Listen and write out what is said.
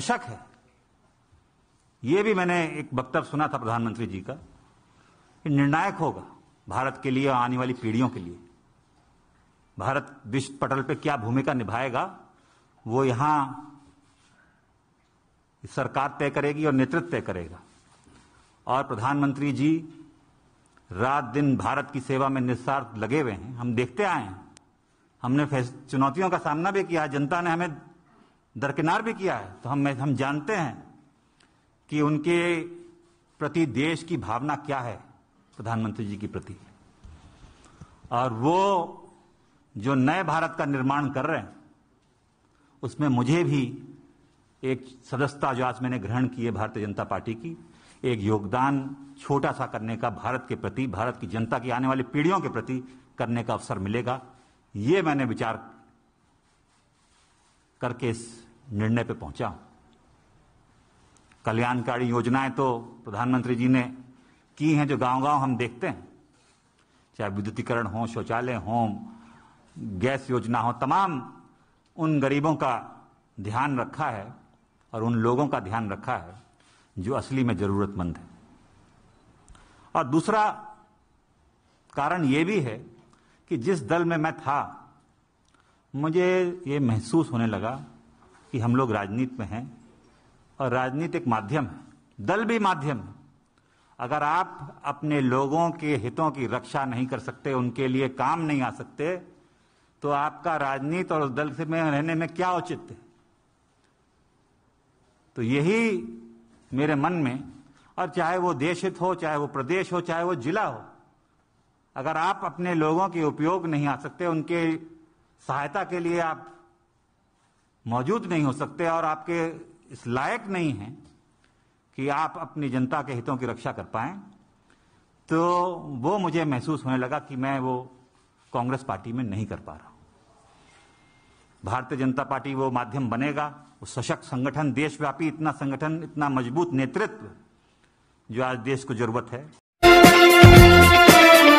दशक है ये भी मैंने एक वक्तव्य सुना था प्रधानमंत्री जी का निर्णायक होगा भारत के लिए आने वाली पीढ़ियों के लिए भारत विश्व पटल पर क्या भूमिका निभाएगा वो यहां सरकार तय करेगी और नेतृत्व तय करेगा और प्रधानमंत्री जी रात दिन भारत की सेवा में निस्वार्थ लगे हुए हैं हम देखते आए हैं हमने चुनौतियों का सामना भी किया जनता ने हमें दरकिनार भी किया है तो हम हम जानते हैं कि उनके प्रति देश की भावना क्या है प्रधानमंत्री जी के प्रति और वो जो नए भारत का निर्माण कर रहे हैं उसमें मुझे भी एक सदस्यता जो आज मैंने ग्रहण की है भारतीय जनता पार्टी की एक योगदान छोटा सा करने का भारत के प्रति भारत की जनता की आने वाली पीढ़ियों के प्रति करने का अवसर मिलेगा ये मैंने विचार करके इस निर्णय पे पहुंचा कल्याणकारी योजनाएं तो प्रधानमंत्री जी ने की हैं जो गांव गांव हम देखते हैं चाहे विद्युतीकरण हो शौचालय हो गैस योजना हो तमाम उन गरीबों का ध्यान रखा है और उन लोगों का ध्यान रखा है जो असली में जरूरतमंद है और दूसरा कारण यह भी है कि जिस दल में मैं था मुझे ये महसूस होने लगा कि हम लोग राजनीति में हैं और राजनीति एक माध्यम है दल भी माध्यम है अगर आप अपने लोगों के हितों की रक्षा नहीं कर सकते उनके लिए काम नहीं आ सकते तो आपका राजनीति और उस दल से में रहने में क्या उचित है तो यही मेरे मन में और चाहे वो देश हित हो चाहे वो प्रदेश हो चाहे वो जिला हो अगर आप अपने लोगों के उपयोग नहीं आ सकते उनके सहायता के लिए आप मौजूद नहीं हो सकते और आपके इस लायक नहीं हैं कि आप अपनी जनता के हितों की रक्षा कर पाए तो वो मुझे महसूस होने लगा कि मैं वो कांग्रेस पार्टी में नहीं कर पा रहा हूं भारतीय जनता पार्टी वो माध्यम बनेगा वो सशक्त संगठन देशव्यापी इतना संगठन इतना मजबूत नेतृत्व जो आज देश को जरूरत है